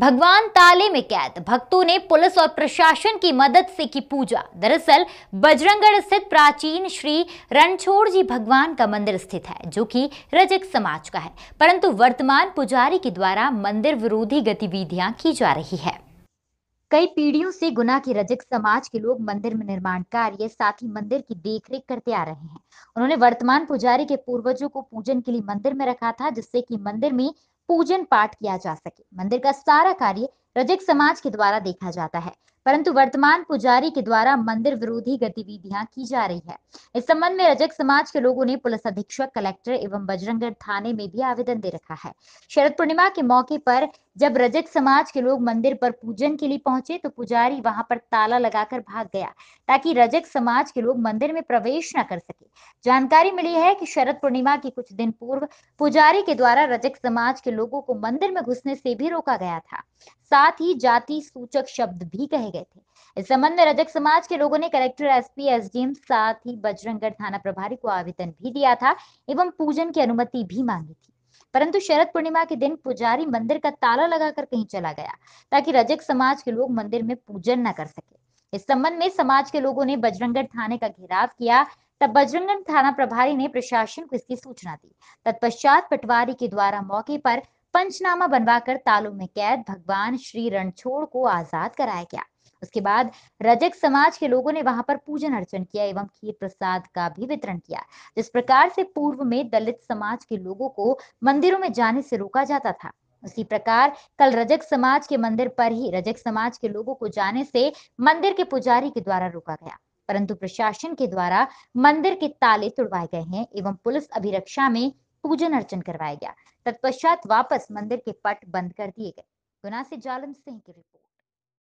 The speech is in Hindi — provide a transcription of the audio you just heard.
भगवान ताले में कैद भक्तों ने पुलिस और प्रशासन की मदद से की पूजा दरअसल बजरंगढ़ स्थित प्राचीन श्री रणछोड़ जी भगवान का मंदिर स्थित है जो कि रजक समाज का है परंतु वर्तमान पुजारी के द्वारा मंदिर विरोधी गतिविधियां की जा रही है कई पीढ़ियों से गुना के रजक समाज के लोग मंदिर में निर्माण कार्य साथ ही मंदिर की देखरेख करते आ रहे हैं उन्होंने वर्तमान पुजारी के पूर्वजों को पूजन के लिए मंदिर में रखा था जिससे कि मंदिर में पूजन पाठ किया जा सके मंदिर का सारा कार्य रजक समाज के द्वारा देखा जाता है परंतु वर्तमान पुजारी के द्वारा मंदिर विरोधी गतिविधियां की जा रही है इस संबंध में रजक समाज के लोगों ने पुलिस अधीक्षक कलेक्टर एवं बजरंगगढ़ थाने में भी आवेदन दे रखा है शरद पूर्णिमा के मौके पर जब रजक समाज के लोग मंदिर पर पूजन के लिए पहुंचे तो पुजारी वहां पर ताला लगाकर भाग गया ताकि रजक समाज के लोग मंदिर में प्रवेश न कर सके जानकारी मिली है कि शरद पूर्णिमा के कुछ दिन पूर्व पुजारी के द्वारा रजक समाज के लोगों को मंदिर में घुसने से भी रोका गया था साथ ही जाति सूचक शब्द भी कहे गए थे इस संबंध में रजक समाज के लोगों ने कलेक्टर एसपी एसडीएम साथ ही बजरंगगढ़ थाना प्रभारी को आवेदन भी दिया था एवं पूजन की अनुमति भी मांगी थी परंतु शरद पूर्णिमा के दिन पुजारी मंदिर का ताला लगाकर कहीं चला गया ताकि रजक समाज के लोग मंदिर में पूजन न कर सके इस संबंध में समाज के लोगों ने बजरंगगढ़ थाने का घेराव किया तब बजरंगगढ़ थाना प्रभारी ने प्रशासन को इसकी सूचना दी तत्पश्चात पटवारी के द्वारा मौके पर पंचनामा बनवाकर तालों में कैद भगवान श्री रणछोड़ को आजाद कराया गया उसके बाद रजक समाज के लोगों ने वहां पर पूजन अर्चन किया एवं खीर प्रसाद का भी वितरण किया जिस प्रकार से पूर्व में दलित समाज के लोगों को मंदिरों में जाने से रोका जाता था उसी प्रकार कल रजक समाज के मंदिर पर ही रजक समाज के लोगों को जाने से मंदिर के पुजारी के द्वारा रोका गया परंतु प्रशासन के द्वारा मंदिर के ताले तुड़वाए गए हैं एवं पुलिस अभिरक्षा में पूजन अर्चन करवाया गया तत्पश्चात वापस मंदिर के पट बंद कर दिए गए गुना से जालम सिंह की रिपोर्ट